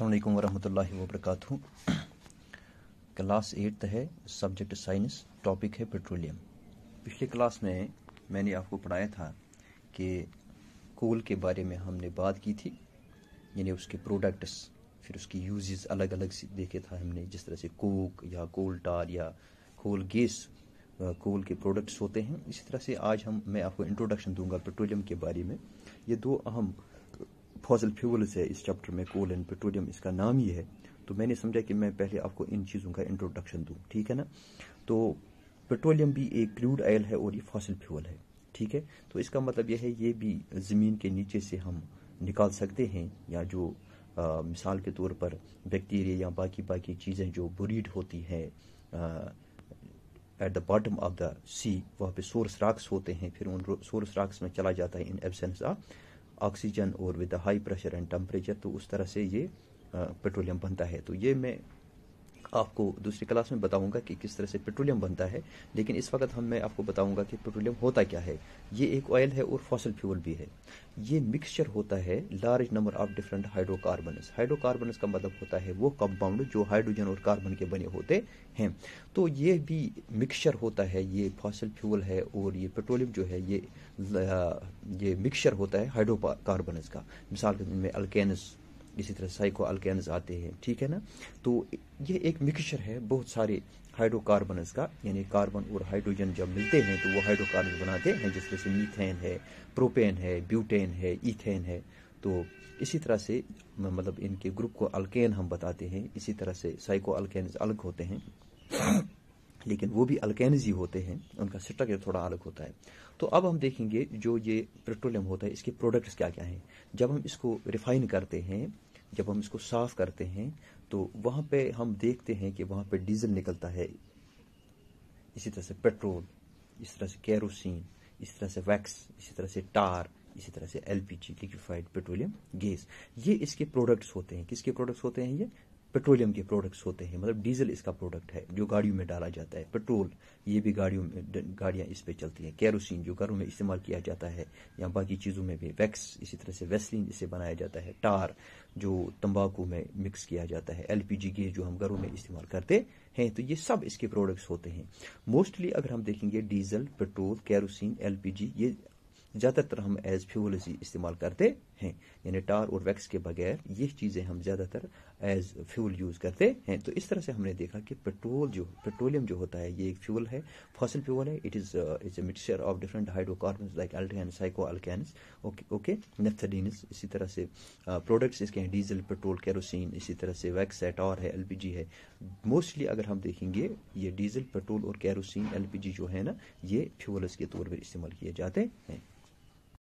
अल्लाम वरम् वबरक क्लास एट्थ है सब्जेक्ट साइंस टॉपिक है पेट्रोलियम पिछले क्लास में मैंने आपको पढ़ाया था कि कोल के बारे में हमने बात की थी यानी उसके प्रोडक्ट्स फिर उसकी यूजेस अलग अलग से देखे था हमने जिस तरह से कोक या कोल टार या कोल गैस कोल के प्रोडक्ट्स होते हैं इसी तरह से आज हम मैं आपको इंट्रोडक्शन दूंगा पेट्रोलियम के बारे में ये दो अहम फॉसल फ्यूल्स है इस चैप्टर में कोल एंड पेट्रोलियम इसका नाम ही है तो मैंने समझा कि मैं पहले आपको इन चीज़ों का इंट्रोडक्शन दूँ ठीक है ना तो पेट्रोलियम भी एक क्रूड ऑयल है और ये फॉसल फ्यूल है ठीक है तो इसका मतलब यह है ये भी ज़मीन के नीचे से हम निकाल सकते हैं या जो आ, मिसाल के तौर पर बैक्टीरिया या बाकी बाकी चीज़ें जो बुरीड होती हैं at the bottom of the sea वहाँ पे सोर्स राक्स होते हैं फिर उन सोर्स राक्स में चला जाता है इन एबसेंस ऑफ ऑक्सीजन और with high pressure and temperature तो उस तरह से ये पेट्रोलियम बनता है तो ये मैं आपको दूसरी क्लास में बताऊंगा कि किस तरह से पेट्रोलियम बनता है लेकिन इस वक्त हम मैं आपको बताऊंगा कि पेट्रोलियम होता क्या है ये एक ऑयल है और फॉसल फ्यूल भी है ये मिक्सचर होता है large number of different hydrocarbon hydrocarbon का मतलब होता है वो कंपाउंड जो हाइड्रोजन और कार्बन के बने होते हैं तो ये भी मिक्सचर होता है ये फॉसल फ्यूल है और ये पेट्रोलियम जो है ये ये मिक्सचर होता है हाइड्रोकार्बन का मिसाल के अल्केनस इसी तरह साइको अल्केन्स आते हैं ठीक है ना तो ये एक मिक्सचर है बहुत सारे हाइड्रोकार्बन का यानी कार्बन और हाइड्रोजन जब मिलते हैं तो वो हाइड्रोकार्बन बनाते हैं जिस तरह से मीथेन है प्रोपेन है ब्यूटेन है इथेन है तो इसी तरह से मतलब इनके ग्रुप को अल्केन हम बताते हैं इसी तरह से साइको अल्केन्स अलग होते हैं लेकिन वो भी ही होते हैं उनका स्ट्रक्चर थोड़ा अलग होता है तो अब हम देखेंगे जो ये पेट्रोलियम होता है इसके प्रोडक्ट्स क्या क्या हैं जब हम इसको रिफाइन करते हैं जब हम इसको साफ करते हैं तो वहाँ पे हम देखते हैं कि वहाँ पे डीजल निकलता है इसी तरह से पेट्रोल इस तरह से कैरोसिन इस तरह से वैक्स इसी तरह से टार इसी तरह से एलपीजी लिक्विफाइड पेट्रोलियम गैस ये इसके प्रोडक्ट्स होते हैं किसके प्रोडक्ट्स होते हैं ये पेट्रोलियम के प्रोडक्ट्स होते हैं मतलब डीजल इसका प्रोडक्ट है जो गाड़ियों में डाला जाता है पेट्रोल ये भी गाड़ियों में गाड़ियां इस पे चलती हैं कैरोसिन जो घरों में इस्तेमाल किया जाता है या बाकी चीज़ों में भी वैक्स इसी तरह से वेस्लिन इसे बनाया जाता है टार जो तंबाकू में मिक्स किया जाता है एलपीजी गैस जो हम घरों में इस्तेमाल करते हैं तो ये सब इसके प्रोडक्ट्स होते हैं मोस्टली अगर हम देखेंगे डीजल पेट्रोल कैरोसिन एलपीजी ये ज़्यादातर हम एज फ्यूल इसे इस्तेमाल करते हैं यानी टार और वैक्स के बगैर ये चीज़ें हम ज़्यादातर एज फ्यूल यूज़ करते हैं तो इस तरह से हमने देखा कि पेट्रोल जो पेट्रोलियम जो होता है ये एक फ्यूल है फॉसिल फ्यूल है it is it's a mixture of different hydrocarbon like अल्टेन साइको अल्कैनस ओके ओके इसी तरह से प्रोडक्ट्स uh, इसके हैं डीजल पेट्रोल कैरोसिन इसी तरह से वैक्स है टार है एलपीजी है मोस्टली अगर हम देखेंगे ये डीजल पेट्रोल और कैरोसिन एलपीजी जो है ना ये फ्यूल्स के तौर पर इस्तेमाल किए जाते हैं